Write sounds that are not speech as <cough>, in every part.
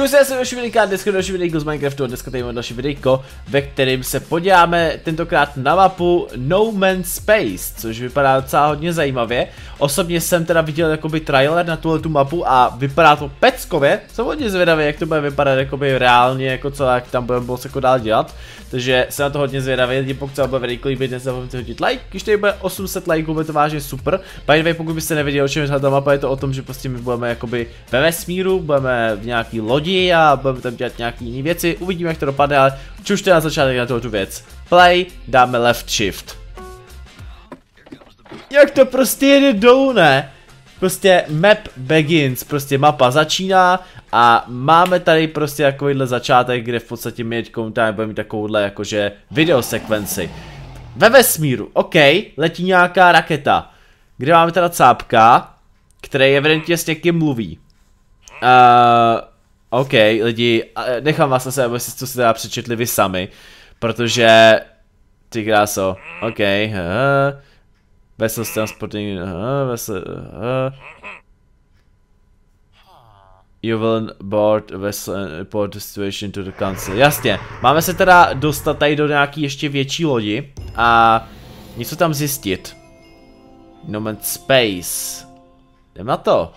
Čau já jsem další videjka, dneska další videjko z Minecraftu a dneska tady máme další videjko, ve kterém se podíváme tentokrát na mapu No Man's Space, což vypadá docela hodně zajímavě. Osobně jsem teda viděl jakoby trailer na tuhle tu mapu a vypadá to peckově, jsem hodně zvědavý, jak to bude vypadat jakoby reálně, jako co jak tam budeme moc jako dál dělat. Takže jsem na to hodně zvědavý, lidi pokud se vám bude videjko líbit, nezapomeňte hodit like, když tady bude 800 likeů, bude to vážně super. By the way, pokud byste nevěděli, o čem je ta mapa, je to o tom, že prostě my budeme jakoby ve vesmíru, budeme v nějaký lodi, lidi a budeme tam dělat nějaký jiné věci, uvidíme jak to dopadne, ale čušte na začátek na tu věc. Play, dáme left shift. Jak to prostě jede dolů, ne? Prostě map begins, prostě mapa začíná a máme tady prostě takovýhle začátek, kde v podstatě my teďkom tady budeme mít takovouhle jakože videosekvenci. Ve vesmíru, ok, letí nějaká raketa, kde máme teda cápka, který evidentně s někým mluví. Uh, OK, lidi, eh, nechám vás na sebe, abyste to si teda přečetli vy sami, protože... Ty kráso, OK, eh, vesel Vessel transporting, uh, You will board vessel eh, and situation to the council. Jasně, máme se teda dostat tady do nějaký ještě větší lodi a něco tam zjistit. No man, space. Jdem na to.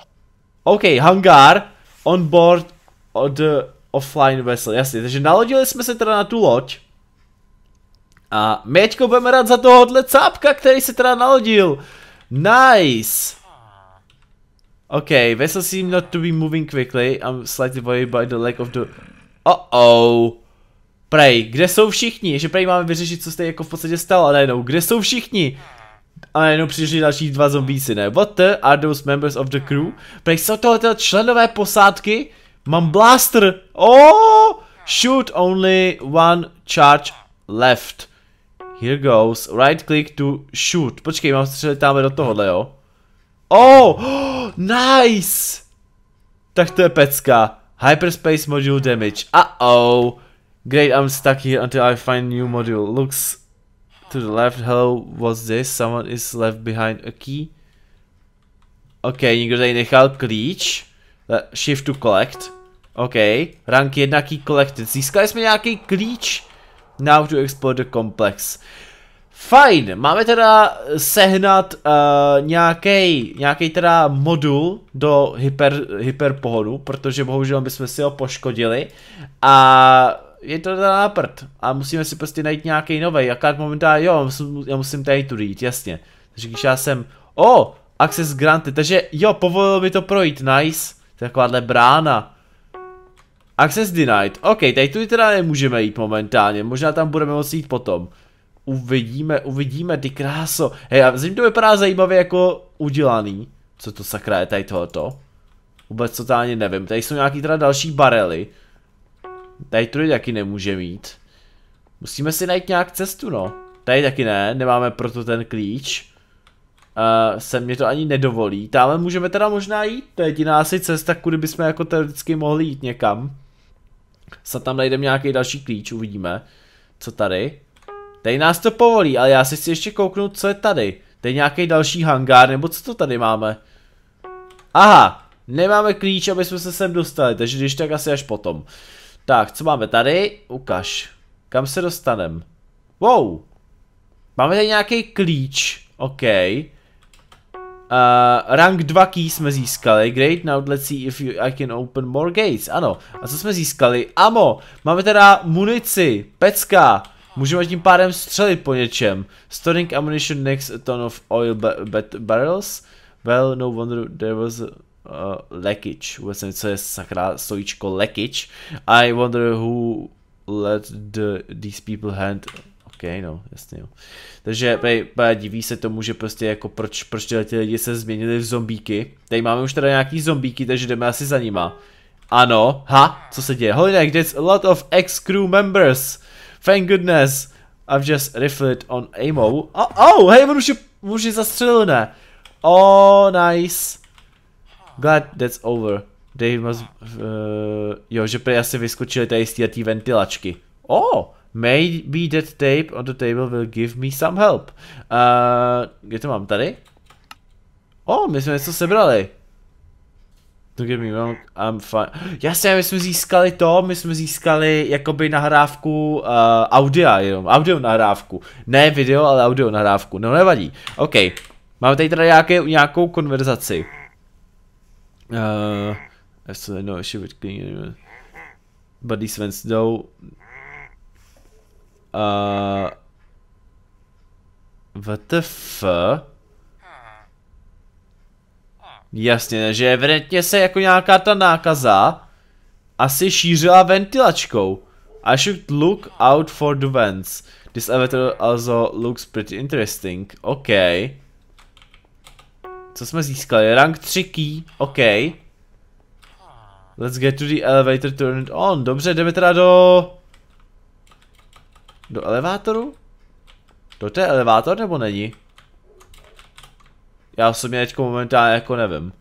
OK, hangar, on board od eh, offline vessel, jasně, takže nalodili jsme se teda na tu loď. A my jeďko budeme rád za tohohle cápka, který se teda nalodil. Nice! Okay, vessel seem not to be moving quickly. I'm slightly worried by the lack of the... Oh oh Prej, kde jsou všichni? Že prej máme vyřešit, co se jako v podstatě stalo a najednou, kde jsou všichni? A najednou přišli další dva zombíci, ne? What the? Are those members of the crew? Prej, jsou tohle členové posádky? Mám blaster! Oh! Shoot only one charge left. Here goes. Right click to shoot. Počkej, mám střelit tam do tohohle, jo? Oh! <gasps> Nice! Tak to je pecka. Hyperspace module damage. Uh-oh. Great, I'm stuck here until I find new module. Looks to the left. Hello, what's this? Someone is left behind a key. OK, někdo tady nechal klíč. Eh, shift to collect. OK. Rank jednaký collected. Získali jsme nějaký klíč. Now to explore the complex. Fajn, máme teda sehnat uh, eh, nějaký nějaký teda modul do hyper, hyperpohodu, protože bohužel bychom si ho poškodili a je to teda na prd. A musíme si prostě najít nějaký nový. Jaká momentálně, jo, musím, já musím tady tu jít, jasně. Takže když já jsem, o, oh, access granted, takže jo, povolilo mi to projít, nice. Takováhle brána. Access denied. OK, tady tu teda nemůžeme jít momentálně, možná tam budeme moci jít potom. Uvidíme, uvidíme, ty kráso. Hej, a zatím to vypadá zajímavě jako udělaný. Co to sakra je tady tohoto? Vůbec totálně nevím. Tady jsou nějaký teda další barely. Tady tu taky nemůže mít. Musíme si najít nějak cestu, no. Tady taky ne, nemáme proto ten klíč uh, se mě to ani nedovolí. Tále můžeme teda možná jít, to je jediná asi cesta, kudy bychom jako teoreticky mohli jít někam. Sa tam najdeme nějaký další klíč, uvidíme. Co tady? Tady nás to povolí, ale já si chci ještě kouknout, co je tady. Tady je nějaký další hangár, nebo co to tady máme? Aha, nemáme klíč, aby jsme se sem dostali, takže když tak asi až potom. Tak, co máme tady? Ukaž. Kam se dostaneme? Wow. Máme tady nějaký klíč. OK. Uh, rank 2 key jsme získali. Great, now let's see if you, I can open more gates. Ano. A co jsme získali? Amo. Máme teda munici. Pecka. Můžeme tím pádem střelit po něčem. Storing ammunition next a ton of oil ba ba barrels. Well, no wonder there was a uh, leakage. Vůbec nevím, co je sakra stojíčko leakage. I wonder who let the, these people hand no, jasně jo. Takže pej, diví se tomu, že prostě jako proč, proč tyhle ty lidi se změnili v zombíky. Tady máme už teda nějaký zombíky, takže jdeme asi za nima. Ano, ha, co se děje? Holinek, there's a lot of ex-crew members. Thank goodness. I've just rifled on ammo. Oh, oh hej, on už je, už je ne? Oh, nice. Glad that's over. They must... Uh, jo, že prý asi vyskočili tady z té ventilačky. Oh, Maybe that tape on the table will give me some help. Uh, kde to mám? Tady? O, oh, my jsme něco sebrali. Don't get me wrong, I'm fine. Jasně, my jsme získali to, my jsme získali jakoby nahrávku uh, audia jenom, audio nahrávku. Ne video, ale audio nahrávku, no nevadí. OK, máme tady teda nějaké, nějakou konverzaci. Uh, I still know she would clean But these vents though Uh, eh, VTF? Jasně, že evidentně se jako nějaká ta nákaza asi šířila ventilačkou. I should look out for the vents. This elevator also looks pretty interesting. OK. Co jsme získali? Rank 3 key. OK. Let's get to the elevator turned on. Dobře, jdeme teda do... Do elevátoru? To je elevátor nebo není? Já osobně teďko momentálně jako nevím.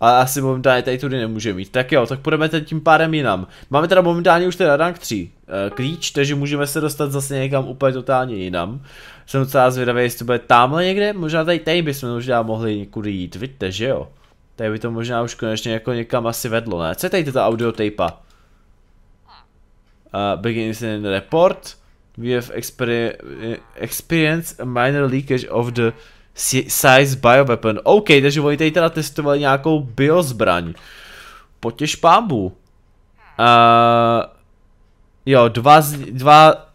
Ale asi momentálně tady tudy nemůže mít. Tak jo, tak půjdeme teď tím pádem jinam. Máme teda momentálně už teda rank 3 e, eh, klíč, takže můžeme se dostat zase někam úplně totálně jinam. Jsem docela zvědavý, jestli to bude tamhle někde, možná tady, tady bychom možná mohli někudy jít, vidíte, že jo? Tady by to možná už konečně jako někam asi vedlo, ne? Co je tady tato audio tape? uh, big incident report. We have exper experienced a minor leakage of the size bioweapon. OK, takže oni tady teda testovali nějakou biozbraň. Potěž pámbu. Uh, jo, dva z, dva...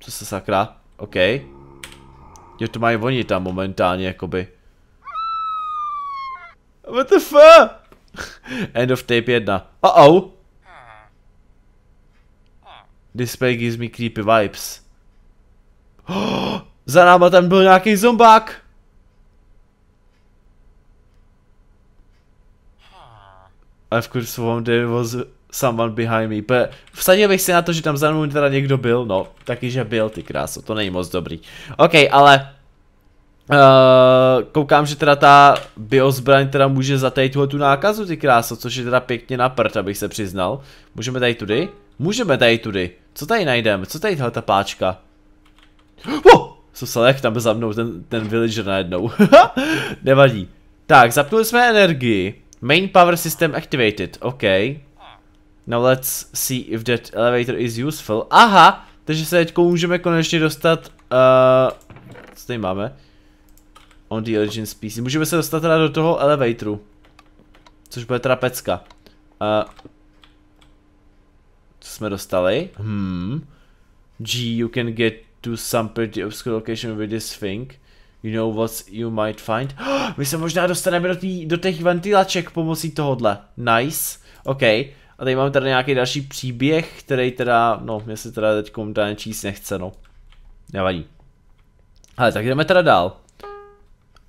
Co se sakra? OK. Jo, to mají oni tam momentálně, jakoby. What the fuck? <laughs> End of tape 1. Uh oh. This play gives me creepy vibes. Oh, <gasps> za náma tam byl nějaký zombák! I of course one there was someone behind me. Pe, vsadil bych si na to, že tam za mnou teda někdo byl, no, taky že byl, ty kráso, to není moc dobrý. OK, ale Uh, koukám, že teda ta biozbraň teda může za tady tuhle tu nákazu ty kráso, což je teda pěkně na prd, abych se přiznal. Můžeme tady tudy? Můžeme tady tudy. Co tady najdeme? Co tady ta páčka? Oh! Jsem se jak tam za mnou ten, ten villager najednou. <laughs> Nevadí. Tak, zapnuli jsme energii. Main power system activated. OK. Now let's see if that elevator is useful. Aha! Takže se teď můžeme konečně dostat... Uh, co tady máme? On the origin species. Můžeme se dostat teda do toho elevatoru. Což bude trapecka. Uh, eh, jsme dostali. Hmm. G, you can get to some pretty obscure location with this thing. You know what you might find. Oh, <gasps> my se možná dostaneme do, tý, do těch ventilaček pomocí tohohle. Nice. OK. A tady mám tady nějaký další příběh, který teda, no, mě se teda teď momentálně číst nechce, no. Nevadí. Ale tak jdeme teda dál.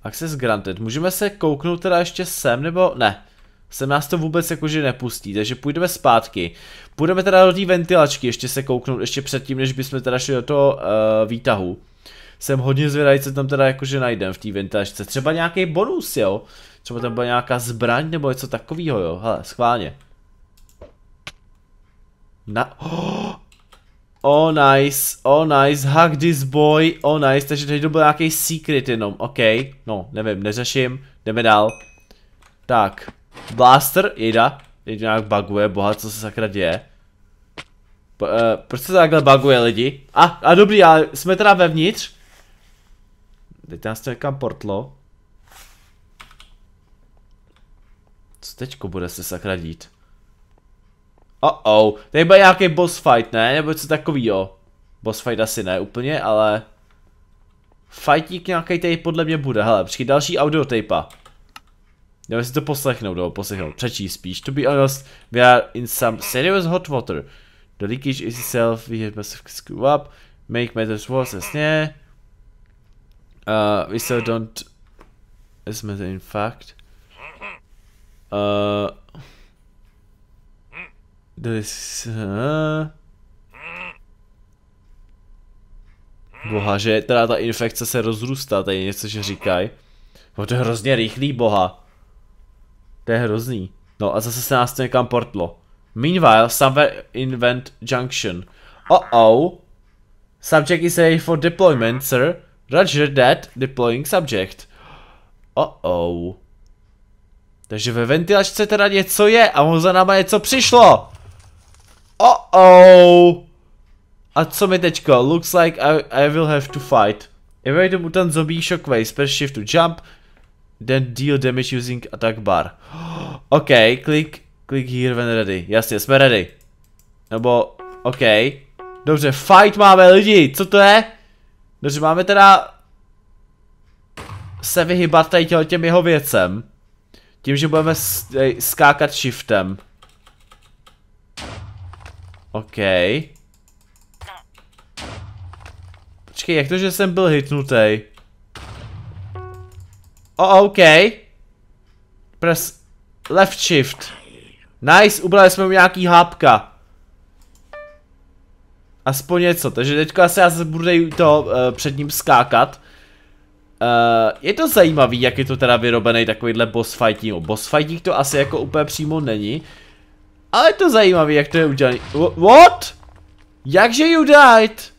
Access granted. Můžeme se kouknout teda ještě sem, nebo ne? sem nás to vůbec jakože nepustí, takže půjdeme zpátky. Půjdeme teda do té ventilačky ještě se kouknout, ještě předtím, než bychom teda šli do toho uh, výtahu. Jsem hodně zvědavý, co tam teda jakože najdem v té ventilačce. Třeba nějaký bonus, jo? Třeba tam byla nějaká zbraň nebo něco takového, jo? Hele, schválně. Na... Oh! <gasps> Oh nice, oh nice, hack this boy, oh nice, takže teď to byl nějaký secret jenom, ok, no, nevím, neřeším, jdeme dál. Tak, Blaster, jejda. Jejda nějak buguje, boha, co se sakra děje. P uh, proč se takhle buguje lidi? A, a dobrý, ale jsme teda vevnitř. Teď nás to někam portlo. Co teďko bude se sakra dít? Oh oh, tady bude nějaký boss fight, ne? Nebo co takový jo? Boss fight asi ne úplně, ale... Fightík nějaký tady podle mě bude, hele, přijde další audio tape. Jdeme si to poslechnout, nebo poslechnout, přečíst spíš. To be honest, we are in some serious hot water. The leakage is itself, we have massive screw up, make matters worse, jasně. Uh, we still don't... As matter in fact. Uh, this, Uh, boha, že teda ta infekce se rozrůstá, tady něco, že říkají. No to je hrozně rychlý, boha. To je hrozný. No a zase se nás někam portlo. Meanwhile, somewhere in Vent Junction. Oh oh Subject is ready for deployment, sir. Roger that. Deploying subject. Oh oh Takže ve ventilačce teda něco je a mu za náma něco přišlo. Oh oh A co mi teďko? Looks like I, I will have to fight. Evade mutant zombie shockwave, press shift to jump, Then deal damage using attack bar. <gasps> OK, click, click here when ready. Jasně, jsme ready. Nebo, OK. Dobře, fight máme lidi, co to je? Dobře, máme teda se vyhybat tady těm jeho věcem. Tím, že budeme skákat shiftem. OK. Počkej, jak to, že jsem byl hitnutý? Oh, OK. Press left shift. Nice, ubrali jsme mu nějaký hápka. Aspoň něco, takže teďka asi já se budu to uh, před ním skákat. Uh, je to zajímavý, jak je to teda vyrobený takovýhle boss fighting. O boss fighting to asi jako úplně přímo není. Ale je to zajímavý, jak to je udělaný. What? Jakže you died?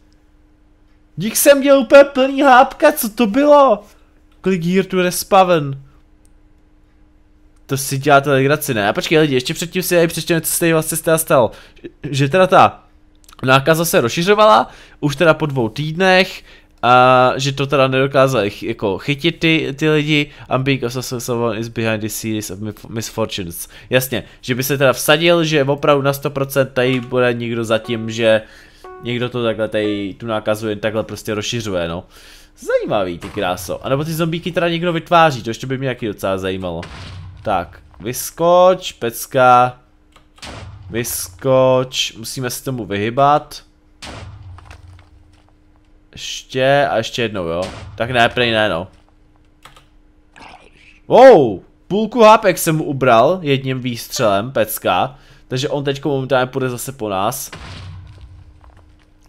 Dík jsem měl úplně plný hápka, co to bylo? Click here to respawn. To si děláte legraci, ne? A počkej lidi, ještě předtím si přečteme, co se tady vlastně stalo. Že teda ta nákaza se rozšiřovala, už teda po dvou týdnech, a že to teda nedokázali ch jako chytit ty, ty lidi I'm being someone is behind the series of misfortunes. Jasně, že by se teda vsadil, že opravdu na 100% tady bude někdo zatím, že někdo to takhle tady tu nákazu jen takhle prostě rozšiřuje, no. Zajímavý ty kráso. A nebo ty zombíky teda někdo vytváří, to ještě by mě nějaký docela zajímalo. Tak, vyskoč, pecka. Vyskoč, musíme se tomu vyhybat. Ještě a ještě jednou, jo. Tak ne, prej ne, no. Wow, půlku hápek jsem mu ubral jedním výstřelem, pecka. Takže on teď momentálně půjde zase po nás.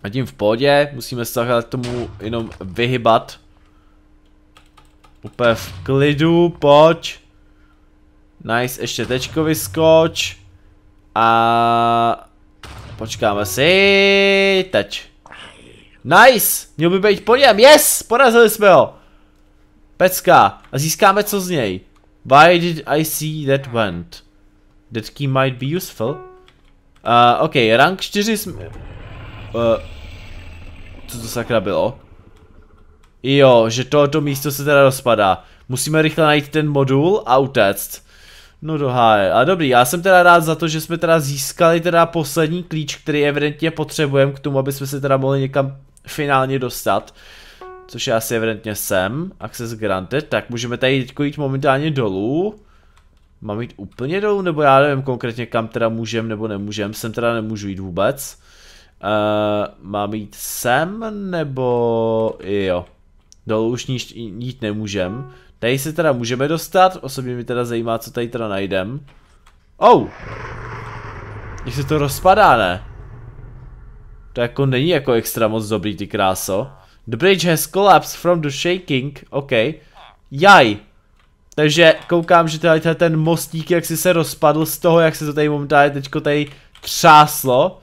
A tím v pohodě, musíme se tomu jenom vyhybat. Úplně v klidu, pojď. Nice, ještě tečko vyskoč. A... Počkáme si, teď. Nice, měl by být po něm, yes, porazili jsme ho. Pecka, a získáme co z něj. Why did I see that went? That key might be useful. Uh, ok, rank 4 jsme... Uh, co to sakra bylo? Jo, že tohoto místo se teda rozpadá. Musíme rychle najít ten modul a utéct. No do háje. A dobrý, já jsem teda rád za to, že jsme teda získali teda poslední klíč, který evidentně potřebujeme k tomu, aby jsme se teda mohli někam finálně dostat. Což já si evidentně jsem. Access granted. Tak můžeme tady teď jít momentálně dolů. Mám jít úplně dolů, nebo já nevím konkrétně kam teda můžem nebo nemůžem. Sem teda nemůžu jít vůbec. Eh, mám jít sem, nebo... Jo. Dolů už níž, jít nemůžem. Tady se teda můžeme dostat, osobně mi teda zajímá, co tady teda najdem. Oh! Jak se to rozpadá, ne? To jako není jako extra moc dobrý, ty kráso. The bridge has collapsed from the shaking. OK. Jaj! Takže koukám, že tady ten mostík, jak si se rozpadl z toho, jak se to tady momentálně teďko tady třáslo.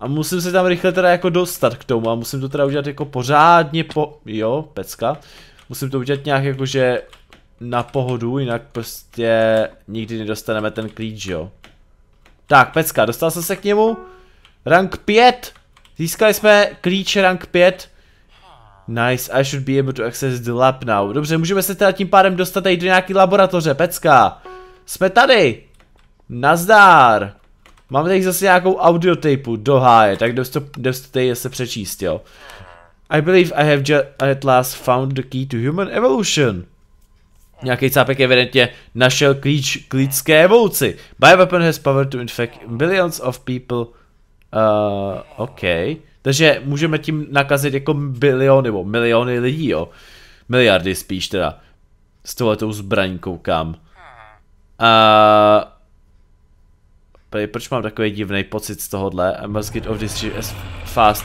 A musím se tam rychle teda jako dostat k tomu a musím to teda udělat jako pořádně po... Jo, pecka. Musím to udělat nějak jakože na pohodu, jinak prostě nikdy nedostaneme ten klíč, jo. Tak, pecka, dostal jsem se k němu. Rank 5! Získali jsme klíč rank 5. Nice, I should be able to access the lab now. Dobře, můžeme se teda tím pádem dostat tady do nějaký laboratoře, pecka. Jsme tady! Nazdár! Máme tady zase nějakou audiotapu do háje, tak jdem to se přečíst, jo. I believe I have just at last found the key to human evolution. Nějaký cápek evidentně našel klíč k lidské evoluci. Bioweapon has power to infect billions of people. Uh, OK. Takže můžeme tím nakazit jako biliony nebo miliony lidí, jo. Miliardy spíš teda. S tohletou zbraní koukám. Uh, gameplay, proč mám takový divný pocit z tohohle? I must get off this shit as fast.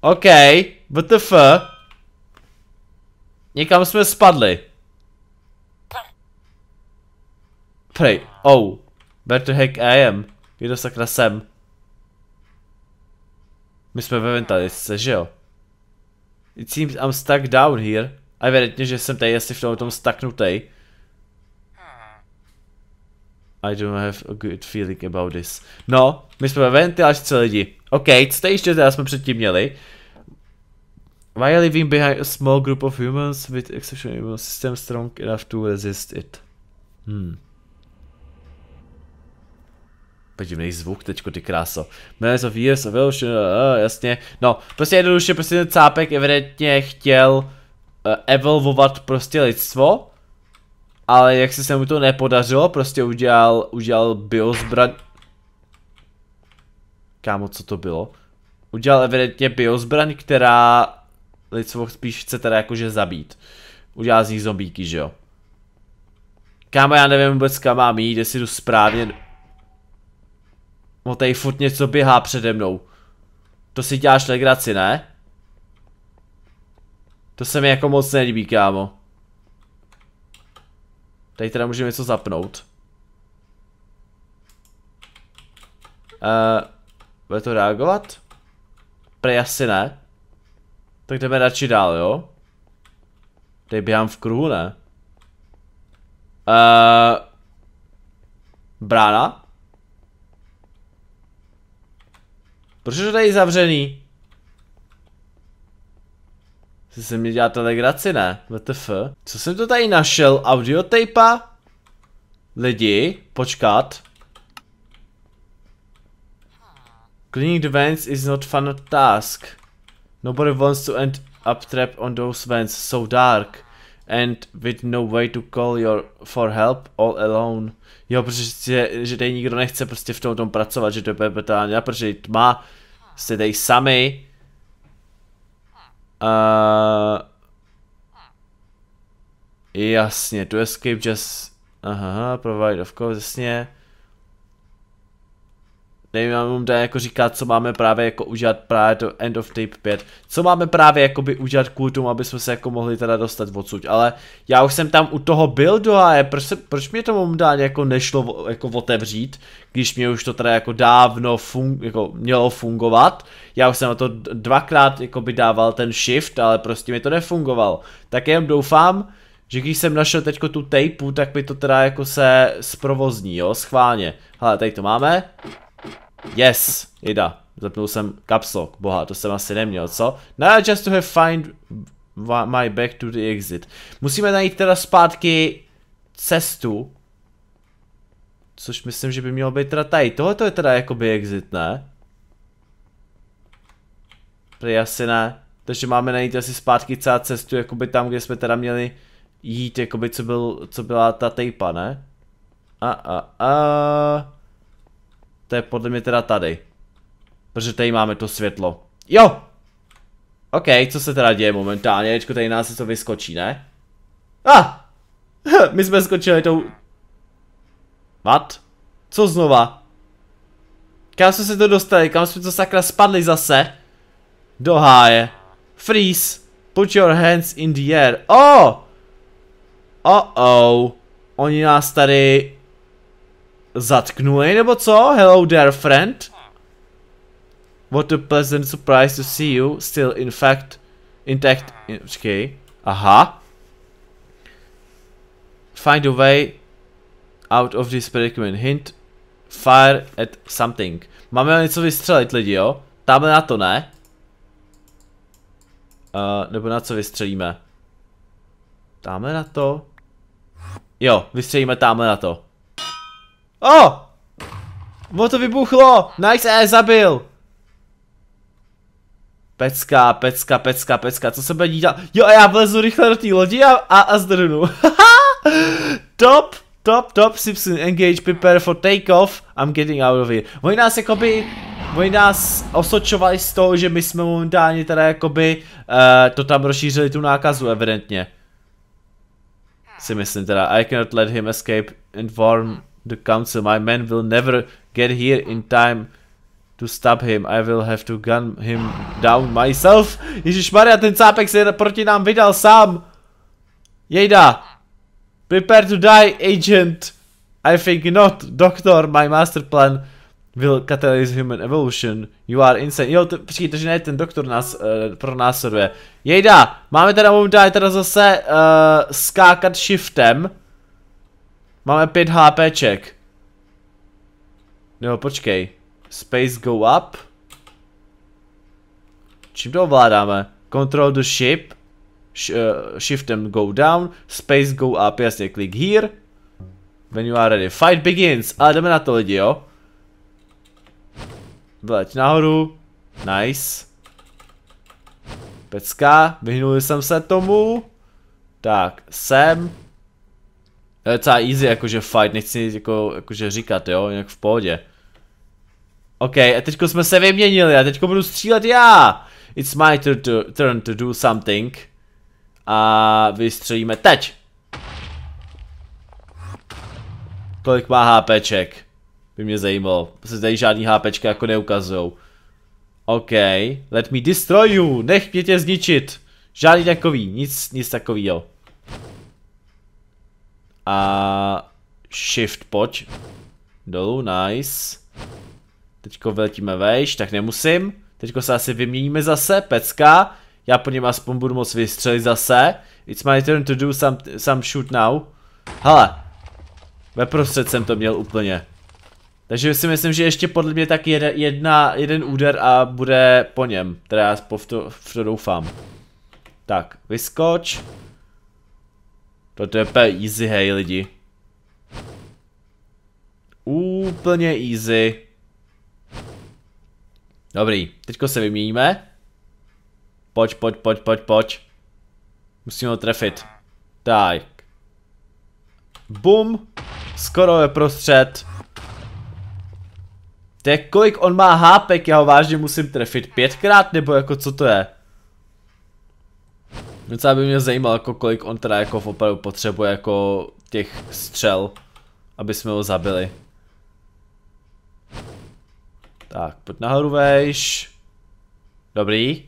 OK, what the f? Někam jsme spadli. Prej, oh. Where the heck I am? Kdo sakra jsem? My jsme ve ventalice, že jo? It seems I'm stuck down here. A evidentně, že jsem tady asi v tom, tom staknutej. I don't have a good feeling about this. No, my jsme ve ventilačce lidi. OK, jste ještě teda jsme předtím měli. Why are living behind a small group of humans with exceptional immune system strong enough to resist it? Hmm. Podívej zvuk teďko, ty kráso. Millions of years of evolution, uh, jasně. No, prostě jednoduše, prostě ten cápek evidentně chtěl uh, evolvovat prostě lidstvo ale jak se, se mu to nepodařilo, prostě udělal, udělal biozbraň... Kámo, co to bylo? Udělal evidentně biozbraň, která lidstvo spíš chce teda jakože zabít. Udělal z nich zombíky, že jo? Kámo, já nevím vůbec kam mám jít, jestli jdu správně. No tady furt něco běhá přede mnou. To si děláš legraci, ne? To se mi jako moc nelíbí, kámo. Tady teda můžeme něco zapnout. Uh, bude to reagovat? Prej asi ne. Tak jdeme radši dál, jo? Tady běhám v kruhu, ne? Uh, brána? Proč je to tady zavřený? Ty se mi děláte telegraci, ne? WTF? Co jsem to tady našel? Audiotejpa? Lidi, počkat. Cleaning the vents is not fun task. Nobody wants to end up trapped on those vents, so dark. And with no way to call your for help all alone. Jo, protože že tady nikdo nechce prostě v tom, tom pracovat, že to je brutální, protože tma, jste tady sami, a... Eh, jasně, to escape just... Aha, provide of course, jasně nevím, já mám dá jako říkat, co máme právě jako udělat právě do End of Tape 5, co máme právě jako by udělat kvůli tomu, aby jsme se jako mohli teda dostat odsud, ale já už jsem tam u toho byl do a proč, se, proč mě to dá jako nešlo jako otevřít, když mě už to teda jako dávno fun, jako mělo fungovat, já už jsem na to dvakrát jako by dával ten shift, ale prostě mi to nefungovalo, tak jenom doufám, že když jsem našel teď tu tapeu, tak by to teda jako se zprovozní, jo, schválně. Hele, tady to máme, Yes, jda. Zapnul jsem caps lock. Boha, to jsem asi neměl, co? Now just to have find my back to the exit. Musíme najít teda zpátky cestu. Což myslím, že by mělo být teda tady. Tohle to je teda jakoby exit, ne? Prý asi ne. Takže máme najít asi zpátky celá cestu, jakoby tam, kde jsme teda měli jít, jakoby co, byl, co byla ta tejpa, ne? A a a. To je podle mě teda tady. Protože tady máme to světlo. Jo! OK, co se teda děje momentálně? Teďko tady nás něco vyskočí, ne? A! Ah! <laughs> My jsme skočili tou... Mat? Co znova? Kam jsme se to dostali? Kam jsme to sakra spadli zase? Do háje. Freeze. Put your hands in the air. Oh! Oh oh. Oni nás tady zatknuli, nebo co? Hello there, friend. What a pleasant surprise to see you, still in fact, intact, in, aha. Find a way out of this predicament, hint, fire at something. Máme něco vystřelit lidi, jo? Tamhle na to ne. Uh, nebo na co vystřelíme? Tamhle na to? Jo, vystřelíme tamhle na to. O! Oh! Ono to vybuchlo! Nice, eh, zabil! Pecka, pecka, pecka, pecka, co se bude dít? Jo, a já vlezu rychle do té lodi a, a, a zdrnu. <laughs> top, top, top, Simpson, engage, prepare for takeoff, I'm getting out of here. Oni nás jakoby, oni nás osočovali z toho, že my jsme momentálně teda jakoby uh, to tam rozšířili tu nákazu evidentně. Si myslím teda, I cannot let him escape, inform the council. My men will never get here in time to stop him. I will have to gun him down myself. Ježíš Maria, ten cápek se proti nám vydal sám. Jejda. Prepare to die, agent. I think not, doctor. My master plan will catalyze human evolution. You are insane. Jo, to, počkej, takže ne, ten doktor nás uh, eh, pronásleduje. Jejda, máme teda momentálně teda zase uh, skákat shiftem. Máme 5 HPček. Jo, počkej. Space go up. Čím to ovládáme? Control the ship. Sh uh, eh, shiftem go down. Space go up. Jasně, klik here. When you are ready. Fight begins. Ale jdeme na to lidi, jo. Vleď nahoru. Nice. Pecka. Vyhnul jsem se tomu. Tak, sem. To je docela easy jakože fight, nechci jako, jakože říkat jo, jinak v pohodě. OK, a teďko jsme se vyměnili a teďko budu střílet já. It's my turn to do something. A vystřelíme teď. Kolik má HPček? By mě zajímalo. Se tady žádný HPčka jako neukazujou. OK, let me destroy you. Nech mě tě zničit. Žádný takový, nic, nic takovýho. A shift pojď. Dolů, nice. Teďko vletíme vejš, tak nemusím. Teďko se asi vyměníme zase, pecka. Já po něm aspoň budu moc vystřelit zase. It's my turn to do some, some shoot now. Hele. Ve prostřed jsem to měl úplně. Takže si myslím, že ještě podle mě tak jedna, jedna, jeden úder a bude po něm. Teda já v to, v to doufám. Tak, vyskoč. To je úplně easy, hej lidi. Úplně easy. Dobrý, teďko se vyměníme. Pojď, pojď, pojď, pojď, pojď. Musíme ho trefit. Tak. Bum. Skoro je prostřed. To je kolik on má hápek, já ho vážně musím trefit pětkrát, nebo jako co to je? Docela by mě zajímalo, jako kolik on teda jako opravdu potřebuje jako těch střel, aby jsme ho zabili. Tak, pojď nahoru vejš. Dobrý.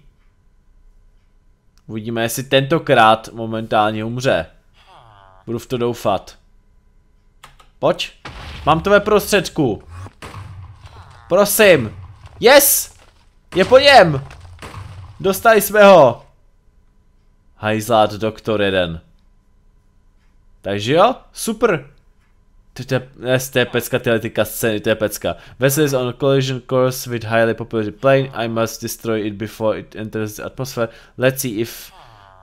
Uvidíme, jestli tentokrát momentálně umře. Budu v to doufat. Pojď. Mám to ve prostředku. Prosím. Yes! Je po něm! Dostali jsme ho. Hajzlát doktor jeden. Takže jo, super. To je pecka tyhle ty scény, to je pecka. Vessel is on a collision course with highly populated plane. I must destroy it before it enters the atmosphere. Let's see if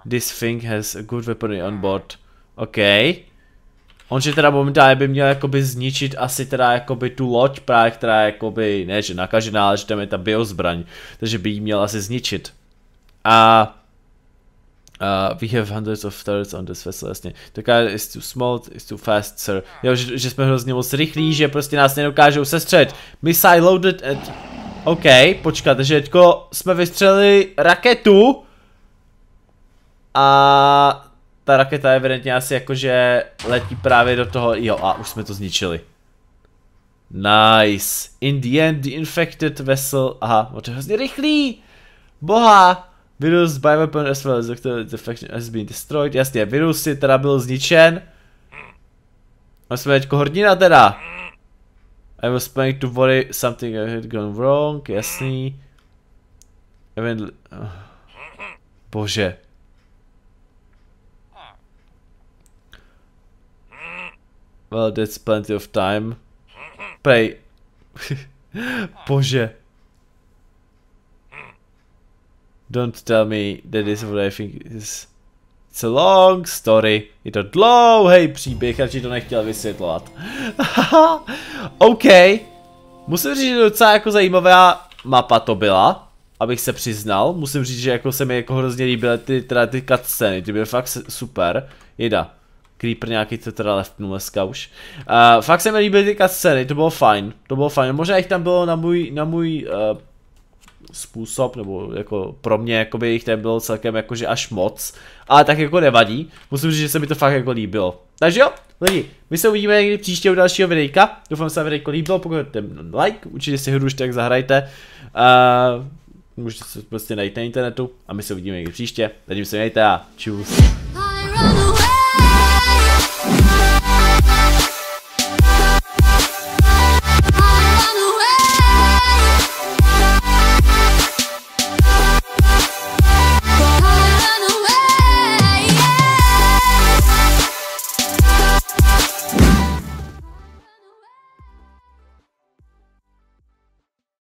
this thing has a good weaponry on board. OK. On, že teda momentálně by měl jakoby zničit asi teda jakoby tu loď právě, která je jakoby, ne že nakažená, ale že tam je ta biozbraň, takže by ji měl asi zničit. A Uh, we have hundreds of turrets on this vessel, jasně. The car is too small, is too fast, sir. Jo, že, že jsme hrozně moc rychlí, že prostě nás nedokážou sestřet. Missile loaded at... OK, počkat, takže teďko jsme vystřelili raketu. A ta raketa je evidentně asi jakože letí právě do toho, jo a už jsme to zničili. Nice. In the end, the infected vessel, aha, to je hrozně rychlý. Boha, Virus weapon as well as the faction has been destroyed. Jasně, virus si teda byl zničen. A jsme teďko hrdina teda. I was planning to worry something had gone wrong, jasný. Even... Bože. Well, that's plenty of time. Prej. <laughs> Bože. Don't tell me that is what I think is... It's a long story. Je to dlouhý příběh, radši to nechtěl vysvětlovat. <laughs> OK. Musím říct, že docela jako zajímavá mapa to byla. Abych se přiznal. Musím říct, že jako se mi jako hrozně líbily ty, teda ty cutsceny. Ty byly fakt super. Jeda. Creeper nějaký to teda leftnul dneska už. Uh, fakt se mi líbily ty cutsceny, to bylo fajn. To bylo fajn. Možná jich tam bylo na můj, na můj uh, způsob, nebo jako pro mě jakoby jich ten bylo celkem jakože až moc, ale tak jako nevadí, musím říct, že se mi to fakt jako líbilo. Takže jo, lidi, my se uvidíme někdy příště u dalšího videjka, doufám, že se vám videjko líbilo, pokud jdete like, určitě si hru už tak zahrajte, uh, můžete se prostě najít na internetu a my se uvidíme někdy příště, zatím se mějte a čus.